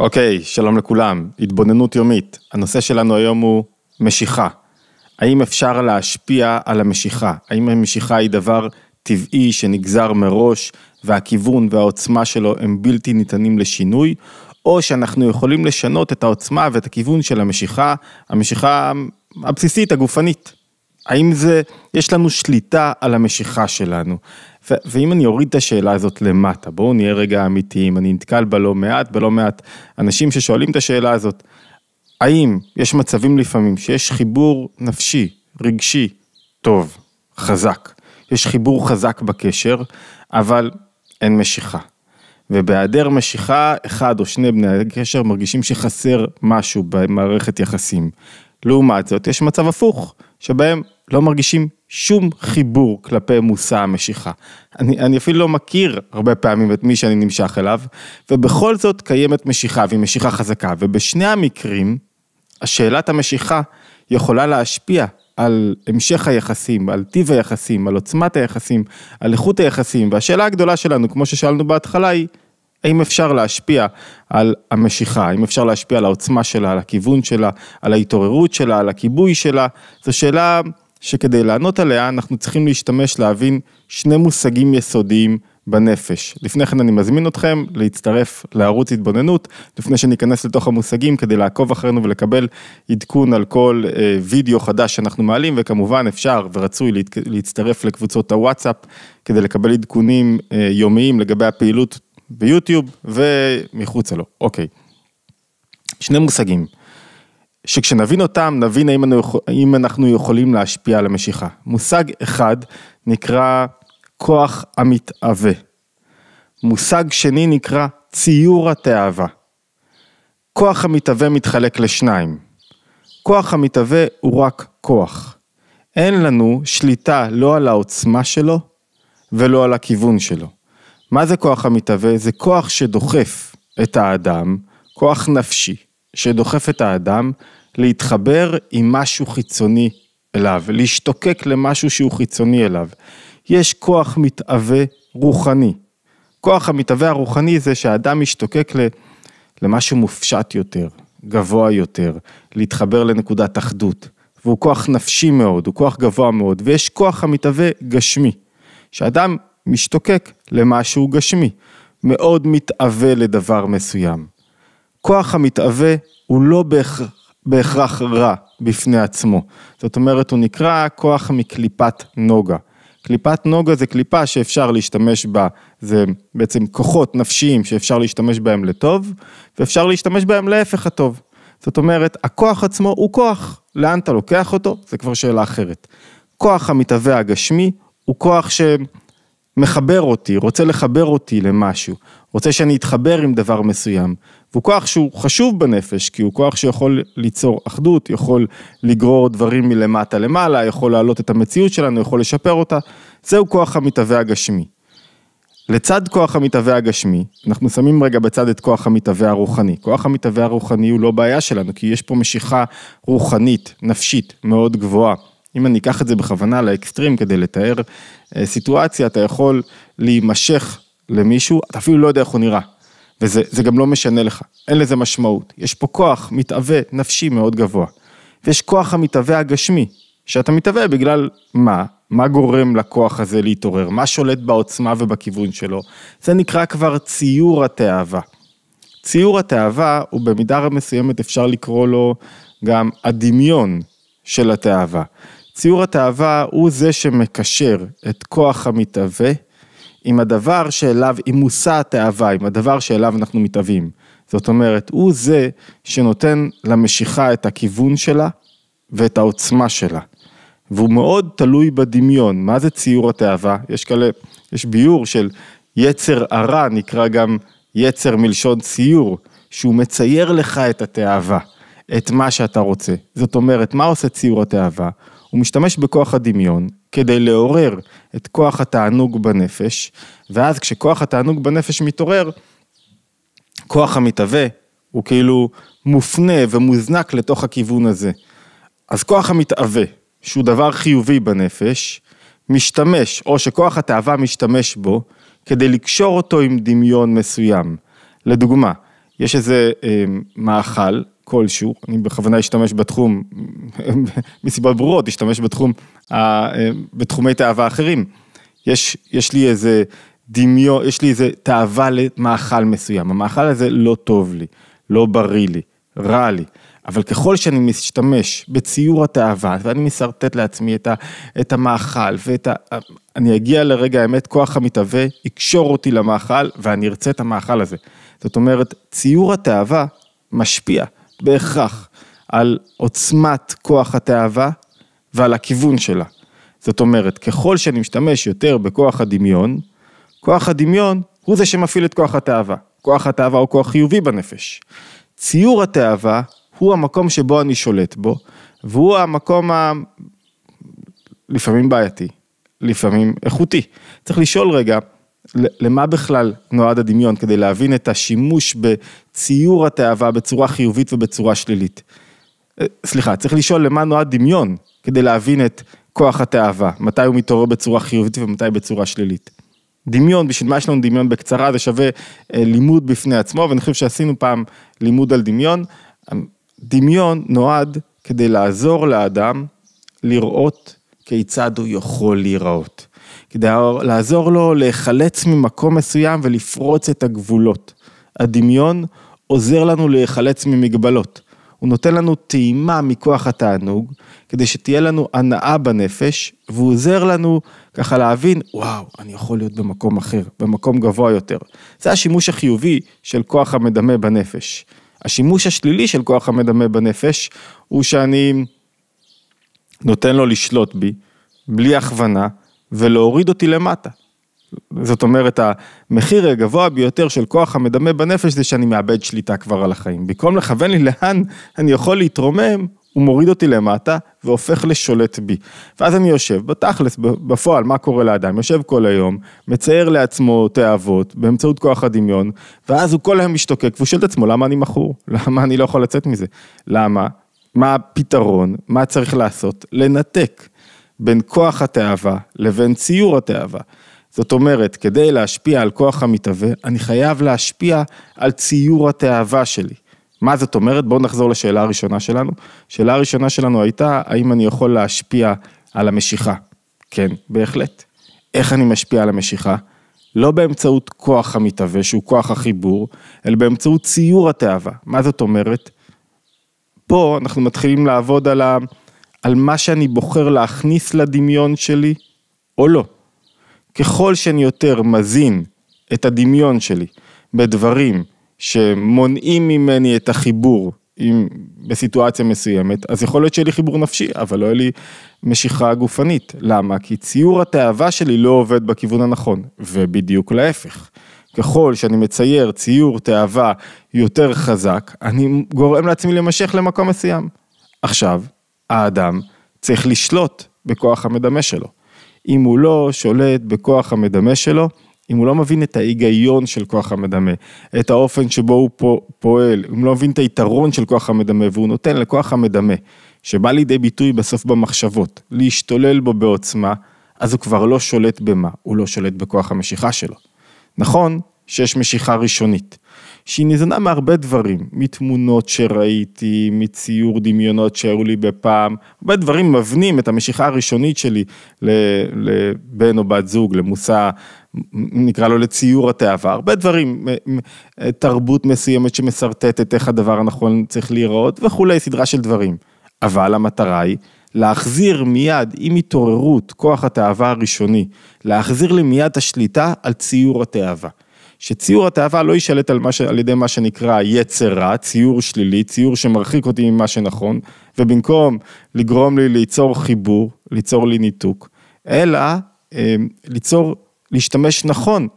אוקיי, okay, שלום לכולם. התבוננות יומית. הנושא שלנו היום הוא משיכה. האם אפשר להשפיע על המשיכה? האם המשיכה היא דבר טבעי שנגזר מראש והכיוון והעוצמה שלו הם בלתי ניתנים לשינוי? או שאנחנו יכולים לשנות את העוצמה ואת הכיוון של המשיכה, המשיכה הבסיסית, הגופנית. האם זה, יש לנו שליטה על המשיכה שלנו? ו- ואם אני אוריד את השאלה הזאת למטה, בואו נהיה רגע אמיתיים, אני נתקל בלא מעט, בלא מעט אנשים ששואלים את השאלה הזאת, האם יש מצבים לפעמים שיש חיבור נפשי, רגשי, טוב, חזק, יש חיבור חזק בקשר, אבל אין משיכה. ובהיעדר משיכה, אחד או שני בני הקשר מרגישים שחסר משהו במערכת יחסים. לעומת זאת, יש מצב הפוך, שבהם לא מרגישים שום חיבור כלפי מושא המשיכה. אני, אני אפילו לא מכיר הרבה פעמים את מי שאני נמשך אליו, ובכל זאת קיימת משיכה, והיא משיכה חזקה, ובשני המקרים, השאלת המשיכה יכולה להשפיע על המשך היחסים, על טיב היחסים, על עוצמת היחסים, על איכות היחסים, והשאלה הגדולה שלנו, כמו ששאלנו בהתחלה, היא האם אפשר להשפיע על המשיכה, האם אפשר להשפיע על העוצמה שלה, על הכיוון שלה, על ההתעוררות שלה, על הכיבוי שלה, זו שאלה שכדי לענות עליה אנחנו צריכים להשתמש להבין שני מושגים יסודיים בנפש. לפני כן אני מזמין אתכם להצטרף לערוץ התבוננות, לפני שניכנס לתוך המושגים כדי לעקוב אחרינו ולקבל עדכון על כל אה, וידאו חדש שאנחנו מעלים, וכמובן אפשר ורצוי להצטרף לקבוצות הוואטסאפ כדי לקבל עדכונים אה, יומיים לגבי הפעילות ביוטיוב ומחוצה לו, אוקיי. שני מושגים, שכשנבין אותם, נבין האם אנחנו, האם אנחנו יכולים להשפיע על המשיכה. מושג אחד נקרא כוח המתאווה. מושג שני נקרא ציור התאווה. כוח המתאווה מתחלק לשניים. כוח המתאווה הוא רק כוח. אין לנו שליטה לא על העוצמה שלו ולא על הכיוון שלו. מה זה כוח המתהווה? זה כוח שדוחף את האדם, כוח נפשי, שדוחף את האדם להתחבר עם משהו חיצוני אליו, להשתוקק למשהו שהוא חיצוני אליו. יש כוח מתהווה רוחני. כוח המתהווה הרוחני זה שהאדם משתוקק למשהו מופשט יותר, גבוה יותר, להתחבר לנקודת אחדות. והוא כוח נפשי מאוד, הוא כוח גבוה מאוד, ויש כוח המתהווה גשמי. שאדם משתוקק למשהו גשמי, מאוד מתאווה לדבר מסוים. כוח המתאווה הוא לא בהכרח, בהכרח רע בפני עצמו, זאת אומרת הוא נקרא כוח מקליפת נוגה. קליפת נוגה זה קליפה שאפשר להשתמש בה, זה בעצם כוחות נפשיים שאפשר להשתמש בהם לטוב, ואפשר להשתמש בהם להפך הטוב. זאת אומרת, הכוח עצמו הוא כוח, לאן אתה לוקח אותו, זה כבר שאלה אחרת. כוח המתהווה הגשמי הוא כוח ש... מחבר אותי, רוצה לחבר אותי למשהו, רוצה שאני אתחבר עם דבר מסוים. והוא כוח שהוא חשוב בנפש, כי הוא כוח שיכול ליצור אחדות, יכול לגרור דברים מלמטה למעלה, יכול להעלות את המציאות שלנו, יכול לשפר אותה. זהו כוח המתהווה הגשמי. לצד כוח המתהווה הגשמי, אנחנו שמים רגע בצד את כוח המתהווה הרוחני. כוח המתהווה הרוחני הוא לא בעיה שלנו, כי יש פה משיכה רוחנית, נפשית, מאוד גבוהה. אם אני אקח את זה בכוונה לאקסטרים כדי לתאר אה, סיטואציה, אתה יכול להימשך למישהו, אתה אפילו לא יודע איך הוא נראה. וזה גם לא משנה לך, אין לזה משמעות. יש פה כוח מתאווה נפשי מאוד גבוה. ויש כוח המתאווה הגשמי, שאתה מתאווה בגלל מה? מה גורם לכוח הזה להתעורר? מה שולט בעוצמה ובכיוון שלו? זה נקרא כבר ציור התאווה. ציור התאווה הוא במידה מסוימת אפשר לקרוא לו גם הדמיון של התאווה. ציור התאווה הוא זה שמקשר את כוח המתהווה עם הדבר שאליו, עם מושא התאווה, עם הדבר שאליו אנחנו מתהווים. זאת אומרת, הוא זה שנותן למשיכה את הכיוון שלה ואת העוצמה שלה. והוא מאוד תלוי בדמיון, מה זה ציור התאווה? יש כאלה, יש ביור של יצר הרע, נקרא גם יצר מלשון ציור, שהוא מצייר לך את התאווה, את מה שאתה רוצה. זאת אומרת, מה עושה ציור התאווה? הוא משתמש בכוח הדמיון כדי לעורר את כוח התענוג בנפש, ואז כשכוח התענוג בנפש מתעורר, כוח המתהווה הוא כאילו מופנה ומוזנק לתוך הכיוון הזה. אז כוח המתהווה, שהוא דבר חיובי בנפש, משתמש, או שכוח התאווה משתמש בו, כדי לקשור אותו עם דמיון מסוים. לדוגמה, יש איזה אה, מאכל כלשהו, אני בכוונה אשתמש בתחום, מסיבות ברורות, אשתמש בתחום, אה, בתחומי תאווה אחרים. יש, יש לי איזה דמיון, יש לי איזה תאווה למאכל מסוים, המאכל הזה לא טוב לי, לא בריא לי, רע לי. אבל ככל שאני משתמש בציור התאווה, ואני משרטט לעצמי את, ה, את המאכל, ואת ה... אני אגיע לרגע האמת, כוח המתהווה יקשור אותי למאכל, ואני ארצה את המאכל הזה. זאת אומרת, ציור התאווה משפיע בהכרח על עוצמת כוח התאווה ועל הכיוון שלה. זאת אומרת, ככל שנשתמש יותר בכוח הדמיון, כוח הדמיון הוא זה שמפעיל את כוח התאווה. כוח התאווה הוא כוח חיובי בנפש. ציור התאווה הוא המקום שבו אני שולט בו, והוא המקום ה... לפעמים בעייתי, לפעמים איכותי. צריך לשאול רגע, למה בכלל נועד הדמיון? כדי להבין את השימוש בציור התאווה בצורה חיובית ובצורה שלילית. אה, סליחה, צריך לשאול למה נועד דמיון, כדי להבין את כוח התאווה, מתי הוא מתעורר בצורה חיובית ומתי בצורה שלילית. דמיון, בשביל מה יש לנו דמיון בקצרה, זה שווה אה, לימוד בפני עצמו, ואני חושב שעשינו פעם לימוד על דמיון. אמ, דמיון נועד כדי לעזור לאדם לראות כיצד הוא יכול להיראות. כדי לעזור לו להיחלץ ממקום מסוים ולפרוץ את הגבולות. הדמיון עוזר לנו להיחלץ ממגבלות. הוא נותן לנו טעימה מכוח התענוג, כדי שתהיה לנו הנאה בנפש, והוא עוזר לנו ככה להבין, וואו, אני יכול להיות במקום אחר, במקום גבוה יותר. זה השימוש החיובי של כוח המדמה בנפש. השימוש השלילי של כוח המדמה בנפש, הוא שאני נותן לו לשלוט בי, בלי הכוונה, ולהוריד אותי למטה. זאת אומרת, המחיר הגבוה ביותר של כוח המדמה בנפש זה שאני מאבד שליטה כבר על החיים. במקום לכוון לי לאן אני יכול להתרומם, הוא מוריד אותי למטה והופך לשולט בי. ואז אני יושב, בתכלס, בפועל, מה קורה לאדם? יושב כל היום, מצייר לעצמו תאוות באמצעות כוח הדמיון, ואז הוא כל היום משתוקק והוא שואל את עצמו, למה אני מכור? למה אני לא יכול לצאת מזה? למה? מה הפתרון? מה צריך לעשות? לנתק. בין כוח התאווה לבין ציור התאווה. זאת אומרת, כדי להשפיע על כוח המתהווה, אני חייב להשפיע על ציור התאווה שלי. מה זאת אומרת? בואו נחזור לשאלה הראשונה שלנו. השאלה הראשונה שלנו הייתה, האם אני יכול להשפיע על המשיכה? כן, בהחלט. איך אני משפיע על המשיכה? לא באמצעות כוח המתהווה, שהוא כוח החיבור, אלא באמצעות ציור התאווה. מה זאת אומרת? פה אנחנו מתחילים לעבוד על ה... על מה שאני בוחר להכניס לדמיון שלי או לא. ככל שאני יותר מזין את הדמיון שלי בדברים שמונעים ממני את החיבור עם, בסיטואציה מסוימת, אז יכול להיות שיהיה לי חיבור נפשי, אבל לא יהיה לי משיכה גופנית. למה? כי ציור התאווה שלי לא עובד בכיוון הנכון, ובדיוק להפך. ככל שאני מצייר ציור תאווה יותר חזק, אני גורם לעצמי להימשך למקום מסוים. עכשיו, האדם צריך לשלוט בכוח המדמה שלו. אם הוא לא שולט בכוח המדמה שלו, אם הוא לא מבין את ההיגיון של כוח המדמה, את האופן שבו הוא פועל, אם הוא לא מבין את היתרון של כוח המדמה והוא נותן לכוח המדמה, שבא לידי ביטוי בסוף במחשבות, להשתולל בו בעוצמה, אז הוא כבר לא שולט במה? הוא לא שולט בכוח המשיכה שלו. נכון שיש משיכה ראשונית, שהיא ניזונה מהרבה דברים, מתמונות שראיתי, מציור דמיונות שהיו לי בפעם, הרבה דברים מבנים את המשיכה הראשונית שלי לבן או בת זוג, למושא, נקרא לו לציור התאווה, הרבה דברים, תרבות מסוימת שמסרטטת איך הדבר הנכון צריך להיראות וכולי, סדרה של דברים. אבל המטרה היא להחזיר מיד עם התעוררות כוח התאווה הראשוני, להחזיר לי מיד השליטה על ציור התאווה. שציור התאווה לא יישלט על, ש... על ידי מה שנקרא יצר רע, ציור שלילי, ציור שמרחיק אותי ממה שנכון, ובמקום לגרום לי ליצור חיבור, ליצור לי ניתוק, אלא אה, ליצור, להשתמש נכון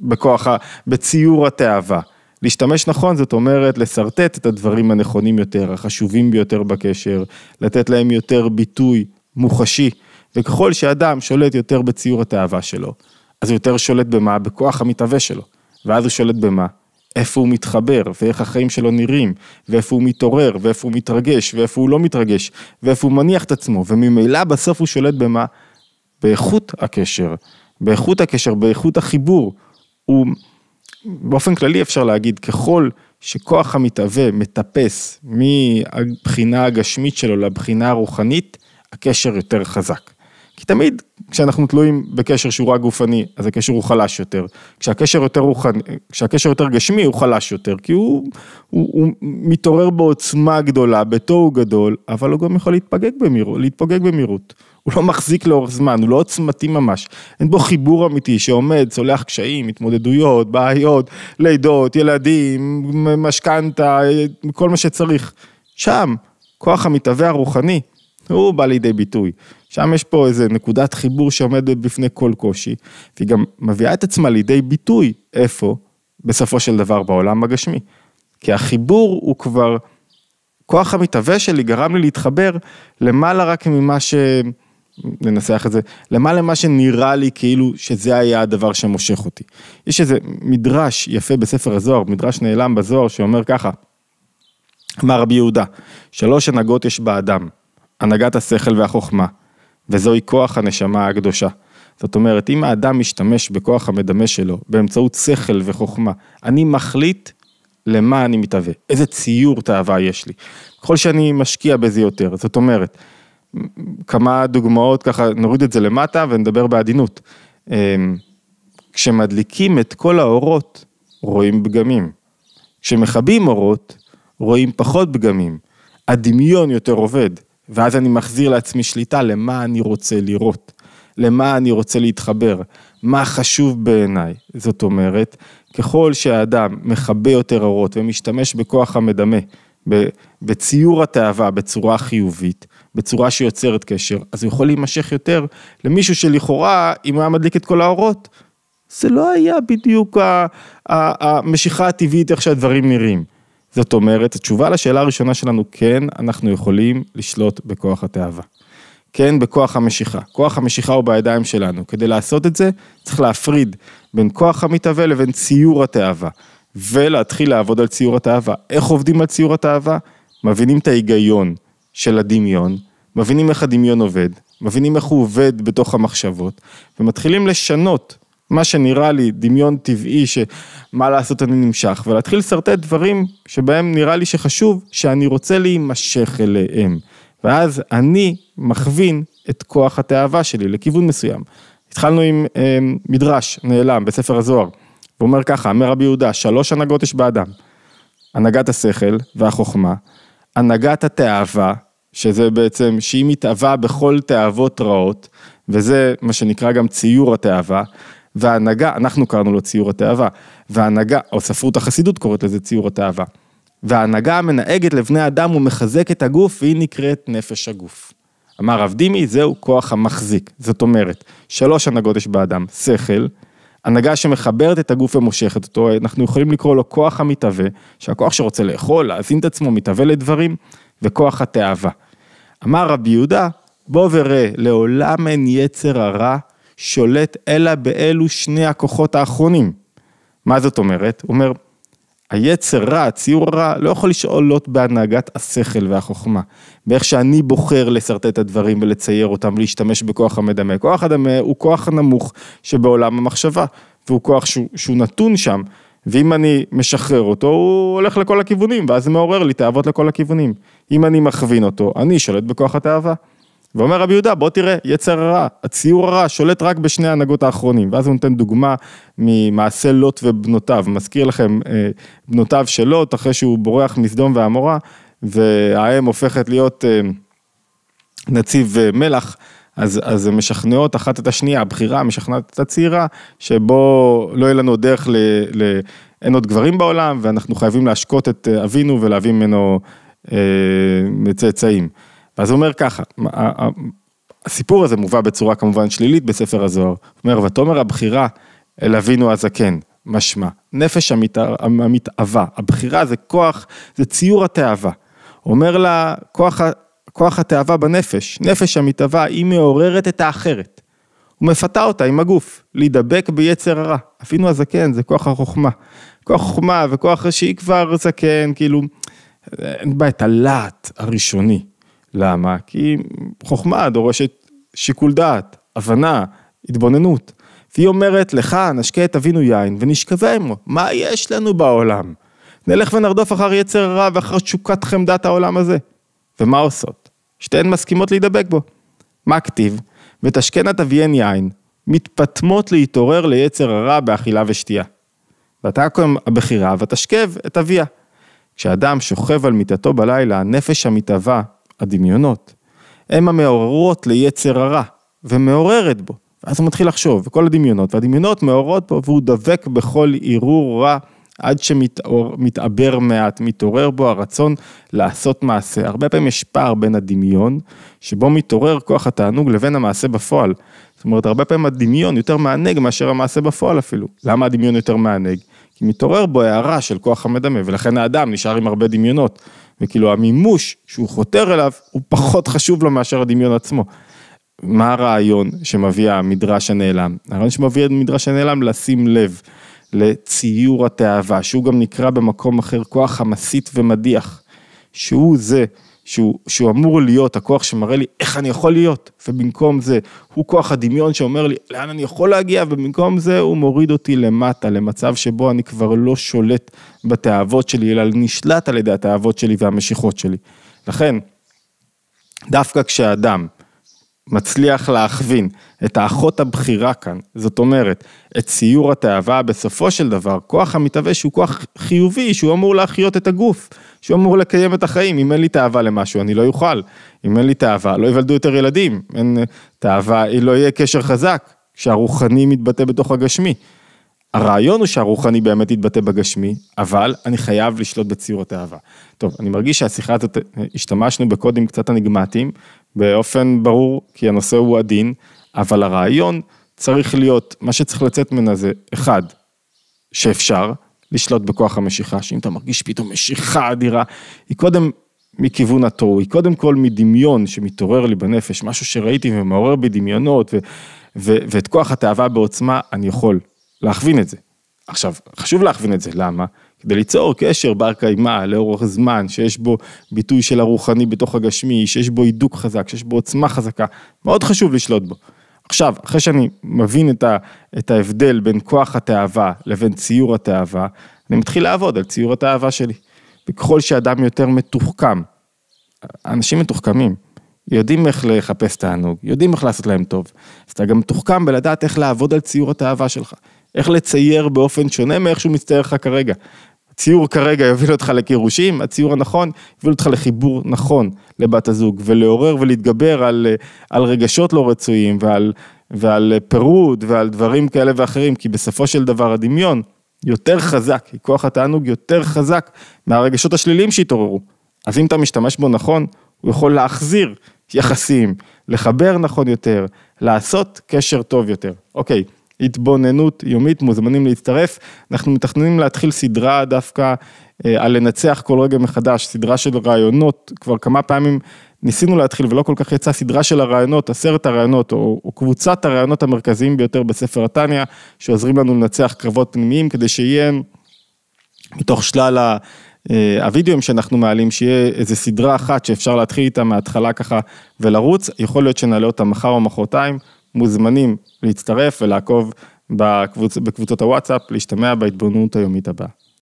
בכוח, ה... בציור התאווה. להשתמש נכון, זאת אומרת לשרטט את הדברים הנכונים יותר, החשובים ביותר בקשר, לתת להם יותר ביטוי מוחשי, וככל שאדם שולט יותר בציור התאווה שלו, אז הוא יותר שולט במה? בכוח המתהווה שלו. ואז הוא שולט במה? איפה הוא מתחבר, ואיך החיים שלו נראים, ואיפה הוא מתעורר, ואיפה הוא מתרגש, ואיפה הוא לא מתרגש, ואיפה הוא מניח את עצמו, וממילא בסוף הוא שולט במה? באיכות הקשר, באיכות הקשר, באיכות החיבור. הוא, באופן כללי אפשר להגיד, ככל שכוח המתהווה מטפס מהבחינה הגשמית שלו לבחינה הרוחנית, הקשר יותר חזק. כי תמיד כשאנחנו תלויים בקשר שהוא רק גופני, אז הקשר הוא חלש יותר. כשהקשר יותר, רוחני, כשהקשר יותר גשמי, הוא חלש יותר, כי הוא, הוא, הוא מתעורר בעוצמה גדולה, בתוהו גדול, אבל הוא גם יכול להתפגג במהירות, להתפוגג במהירות. הוא לא מחזיק לאורך זמן, הוא לא עוצמתי ממש. אין בו חיבור אמיתי שעומד, צולח קשיים, התמודדויות, בעיות, לידות, ילדים, משכנתה, כל מה שצריך. שם, כוח המתהווה הרוחני, הוא בא לידי ביטוי. שם יש פה איזה נקודת חיבור שעומדת בפני כל קושי, והיא גם מביאה את עצמה לידי ביטוי איפה, בסופו של דבר, בעולם הגשמי. כי החיבור הוא כבר, כוח המתהווה שלי גרם לי להתחבר למעלה רק ממה ש... ננסח את זה, למעלה מה שנראה לי כאילו שזה היה הדבר שמושך אותי. יש איזה מדרש יפה בספר הזוהר, מדרש נעלם בזוהר שאומר ככה, אמר רבי יהודה, שלוש הנהגות יש באדם, הנהגת השכל והחוכמה, וזוהי כוח הנשמה הקדושה. זאת אומרת, אם האדם משתמש בכוח המדמה שלו באמצעות שכל וחוכמה, אני מחליט למה אני מתהווה, איזה ציור תאווה יש לי. ככל שאני משקיע בזה יותר, זאת אומרת, כמה דוגמאות ככה, נוריד את זה למטה ונדבר בעדינות. אמ, כשמדליקים את כל האורות, רואים פגמים. כשמכבים אורות, רואים פחות פגמים. הדמיון יותר עובד. ואז אני מחזיר לעצמי שליטה למה אני רוצה לראות, למה אני רוצה להתחבר, מה חשוב בעיניי. זאת אומרת, ככל שהאדם מכבה יותר אורות ומשתמש בכוח המדמה, בציור התאווה בצורה חיובית, בצורה שיוצרת קשר, אז הוא יכול להימשך יותר למישהו שלכאורה, אם הוא היה מדליק את כל האורות, זה לא היה בדיוק המשיכה הטבעית איך שהדברים נראים. זאת אומרת, התשובה לשאלה הראשונה שלנו, כן, אנחנו יכולים לשלוט בכוח התאווה. כן, בכוח המשיכה. כוח המשיכה הוא בידיים שלנו. כדי לעשות את זה, צריך להפריד בין כוח המתהווה לבין ציור התאווה. ולהתחיל לעבוד על ציור התאווה. איך עובדים על ציור התאווה? מבינים את ההיגיון של הדמיון, מבינים איך הדמיון עובד, מבינים איך הוא עובד בתוך המחשבות, ומתחילים לשנות מה שנראה לי דמיון טבעי שמה לעשות אני נמשך, ולהתחיל לשרטט דברים שבהם נראה לי שחשוב שאני רוצה להימשך אליהם. ואז אני מכווין את כוח התאווה שלי לכיוון מסוים. התחלנו עם אה, מדרש נעלם בספר הזוהר, הוא אומר ככה, אומר רבי יהודה, שלוש הנהגות יש באדם, הנהגת השכל והחוכמה, הנהגת התאווה, שזה בעצם, שהיא מתאווה בכל תאוות רעות, וזה מה שנקרא גם ציור התאווה, וההנהגה, אנחנו קראנו לו ציור התאווה, וההנהגה, או ספרות החסידות קוראת לזה ציור התאווה. וההנהגה המנהגת לבני אדם ומחזקת הגוף, והיא נקראת נפש הגוף. אמר רב דימי, זהו כוח המחזיק. זאת אומרת, שלוש הנהגות יש באדם, שכל, הנהגה שמחברת את הגוף ומושכת אותו, אנחנו יכולים לקרוא לו כוח המתהווה, שהכוח שרוצה לאכול, להזין את עצמו, מתהווה לדברים, וכוח התאווה. אמר רבי יהודה, בוא וראה, לעולם אין יצר הרע שולט אלא באלו שני הכוחות האחרונים. מה זאת אומרת? הוא אומר, היצר רע, הציור רע, לא יכול לשאולות בהנהגת השכל והחוכמה. באיך שאני בוחר לשרטט את הדברים ולצייר אותם להשתמש בכוח המדמה. כוח הדמה הוא כוח נמוך שבעולם המחשבה, והוא כוח שהוא, שהוא נתון שם, ואם אני משחרר אותו, הוא הולך לכל הכיוונים, ואז זה מעורר לי תאוות לכל הכיוונים. אם אני מכווין אותו, אני שולט בכוח התאווה. ואומר רבי יהודה, בוא תראה, יצר הרע, הציור הרע שולט רק בשני ההנהגות האחרונים. ואז הוא נותן דוגמה ממעשה לוט ובנותיו. מזכיר לכם, אה, בנותיו של לוט, אחרי שהוא בורח מסדום ועמורה, והאם הופכת להיות אה, נציב אה, מלח. אז, אז הן משכנעות אחת את השנייה, הבחירה משכנעת את הצעירה, שבו לא יהיה לנו דרך ל... ל אין עוד גברים בעולם, ואנחנו חייבים להשקות את אבינו ולהביא ממנו אה, צאצאים. ואז הוא אומר ככה, הסיפור הזה מובא בצורה כמובן שלילית בספר הזוהר. הוא אומר, ותאמר הבחירה אל אבינו הזקן, משמע. נפש המת... המתאווה, הבחירה זה כוח, זה ציור התאווה. אומר לה, כוח, כוח התאווה בנפש, נפש המתאווה, היא מעוררת את האחרת. הוא מפתה אותה עם הגוף, להידבק ביצר הרע. אבינו הזקן זה כוח החוכמה. כוח חוכמה וכוח שהיא כבר זקן, כאילו, אין בה את הלהט הראשוני. למה? כי חוכמה דורשת שיקול דעת, הבנה, התבוננות. והיא אומרת, לך נשקה את אבינו יין ונשכבה עמו, מה יש לנו בעולם? נלך ונרדוף אחר יצר רע ואחר תשוקת חמדת העולם הזה. ומה עושות? שתיהן מסכימות להידבק בו. מה כתיב? ותשקנה תביאן יין, מתפטמות להתעורר ליצר הרע באכילה ושתייה. ואתה ותקום הבכירה ותשכב את אביה. כשאדם שוכב על מיטתו בלילה, הנפש המתהווה הדמיונות, הם המעוררות ליצר הרע, ומעוררת בו. ואז הוא מתחיל לחשוב, וכל הדמיונות, והדמיונות מעוררות בו, והוא דבק בכל ערעור רע. עד שמתעבר מעט, מתעורר בו הרצון לעשות מעשה. הרבה פעמים יש פער בין הדמיון, שבו מתעורר כוח התענוג, לבין המעשה בפועל. זאת אומרת, הרבה פעמים הדמיון יותר מענג מאשר המעשה בפועל אפילו. למה הדמיון יותר מענג? כי מתעורר בו הערה של כוח המדמה, ולכן האדם נשאר עם הרבה דמיונות. וכאילו המימוש שהוא חותר אליו הוא פחות חשוב לו מאשר הדמיון עצמו. מה הרעיון שמביא המדרש הנעלם? הרעיון שמביא המדרש הנעלם לשים לב לציור התאווה, שהוא גם נקרא במקום אחר כוח המסית ומדיח, שהוא זה שהוא, שהוא אמור להיות הכוח שמראה לי איך אני יכול להיות, ובמקום זה הוא כוח הדמיון שאומר לי לאן אני יכול להגיע, ובמקום זה הוא מוריד אותי למטה, למצב שבו אני כבר לא שולט בתאוות שלי, אלא נשלט על ידי התאוות שלי והמשיכות שלי. לכן, דווקא כשאדם, מצליח להכווין את האחות הבכירה כאן, זאת אומרת, את סיור התאווה, בסופו של דבר, כוח המתהווה שהוא כוח חיובי, שהוא אמור להחיות את הגוף, שהוא אמור לקיים את החיים, אם אין לי תאווה למשהו, אני לא אוכל, אם אין לי תאווה, לא יוולדו יותר ילדים, אין תאווה, היא לא יהיה קשר חזק, כשהרוחני מתבטא בתוך הגשמי. הרעיון הוא שהרוחני באמת יתבטא בגשמי, אבל אני חייב לשלוט בציור התאווה. טוב, אני מרגיש שהשיחה הזאת, אה, השתמשנו בקודים קצת אניגמטיים, באופן ברור, כי הנושא הוא עדין, אבל הרעיון צריך להיות, מה שצריך לצאת ממנה זה, אחד, שאפשר לשלוט בכוח המשיכה, שאם אתה מרגיש פתאום משיכה אדירה, היא קודם מכיוון התור, היא קודם כל מדמיון שמתעורר לי בנפש, משהו שראיתי ומעורר בי דמיונות, ו, ו, ואת כוח התאווה בעוצמה, אני יכול להכווין את זה. עכשיו, חשוב להכווין את זה, למה? כדי ליצור קשר בר קיימא לאורך זמן, שיש בו ביטוי של הרוחני בתוך הגשמי, שיש בו הידוק חזק, שיש בו עוצמה חזקה, מאוד חשוב לשלוט בו. עכשיו, אחרי שאני מבין את, ה, את ההבדל בין כוח התאווה לבין ציור התאווה, אני מתחיל לעבוד על ציור התאווה שלי. וככל שאדם יותר מתוחכם, אנשים מתוחכמים, יודעים איך לחפש תענוג, יודעים איך לעשות להם טוב. אז אתה גם מתוחכם בלדעת איך לעבוד על ציור התאווה שלך, איך לצייר באופן שונה מאיך שהוא מצטייר לך כרגע. הציור כרגע יוביל אותך לגירושים, הציור הנכון יוביל אותך לחיבור נכון לבת הזוג, ולעורר ולהתגבר על, על רגשות לא רצויים ועל, ועל פירוד ועל דברים כאלה ואחרים, כי בסופו של דבר הדמיון יותר חזק, כי כוח התענוג יותר חזק מהרגשות השליליים שהתעוררו. אז אם אתה משתמש בו נכון, הוא יכול להחזיר יחסים, לחבר נכון יותר, לעשות קשר טוב יותר. אוקיי. Okay. התבוננות יומית, מוזמנים להצטרף. אנחנו מתכננים להתחיל סדרה דווקא אה, על לנצח כל רגע מחדש, סדרה של רעיונות, כבר כמה פעמים ניסינו להתחיל ולא כל כך יצא סדרה של הרעיונות, עשרת הרעיונות או, או קבוצת הרעיונות המרכזיים ביותר בספר התניא, שעוזרים לנו לנצח קרבות פנימיים כדי שיהיה מתוך שלל ה... אה, הווידאוים שאנחנו מעלים, שיהיה איזה סדרה אחת שאפשר להתחיל איתה מההתחלה ככה ולרוץ, יכול להיות שנעלה אותה מחר או מחרתיים, מוזמנים להצטרף ולעקוב בקבוצ... בקבוצות הוואטסאפ, להשתמע בהתבוננות היומית הבאה.